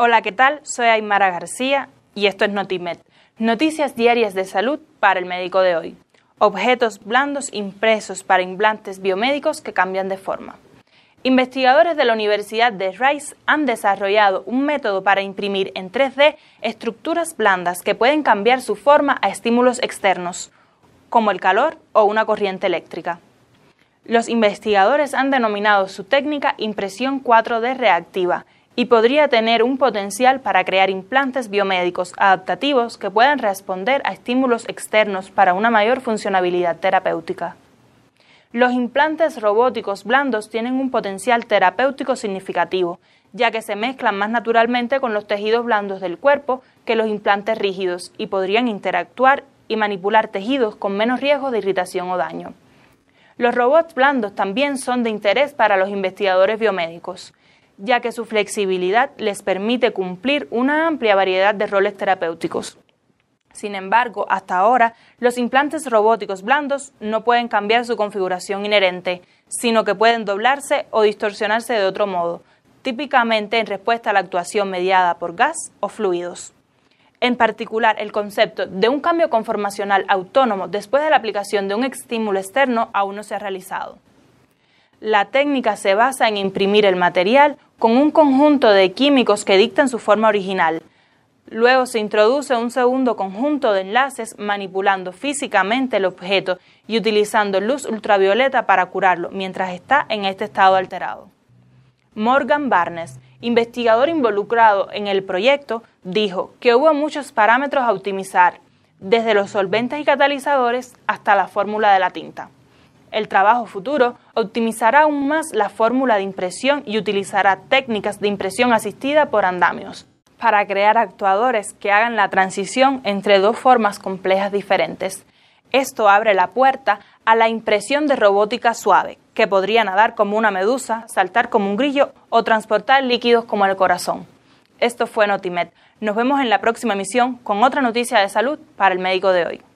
Hola, ¿qué tal? Soy Aymara García y esto es Notimed, noticias diarias de salud para el médico de hoy. Objetos blandos impresos para implantes biomédicos que cambian de forma. Investigadores de la Universidad de Rice han desarrollado un método para imprimir en 3D estructuras blandas que pueden cambiar su forma a estímulos externos, como el calor o una corriente eléctrica. Los investigadores han denominado su técnica impresión 4D reactiva, y podría tener un potencial para crear implantes biomédicos adaptativos que puedan responder a estímulos externos para una mayor funcionabilidad terapéutica. Los implantes robóticos blandos tienen un potencial terapéutico significativo, ya que se mezclan más naturalmente con los tejidos blandos del cuerpo que los implantes rígidos y podrían interactuar y manipular tejidos con menos riesgo de irritación o daño. Los robots blandos también son de interés para los investigadores biomédicos ya que su flexibilidad les permite cumplir una amplia variedad de roles terapéuticos. Sin embargo, hasta ahora, los implantes robóticos blandos no pueden cambiar su configuración inherente, sino que pueden doblarse o distorsionarse de otro modo, típicamente en respuesta a la actuación mediada por gas o fluidos. En particular, el concepto de un cambio conformacional autónomo después de la aplicación de un estímulo externo aún no se ha realizado. La técnica se basa en imprimir el material con un conjunto de químicos que dictan su forma original. Luego se introduce un segundo conjunto de enlaces manipulando físicamente el objeto y utilizando luz ultravioleta para curarlo mientras está en este estado alterado. Morgan Barnes, investigador involucrado en el proyecto, dijo que hubo muchos parámetros a optimizar, desde los solventes y catalizadores hasta la fórmula de la tinta el trabajo futuro, optimizará aún más la fórmula de impresión y utilizará técnicas de impresión asistida por andamios para crear actuadores que hagan la transición entre dos formas complejas diferentes. Esto abre la puerta a la impresión de robótica suave, que podría nadar como una medusa, saltar como un grillo o transportar líquidos como el corazón. Esto fue Notimed. Nos vemos en la próxima emisión con otra noticia de salud para el médico de hoy.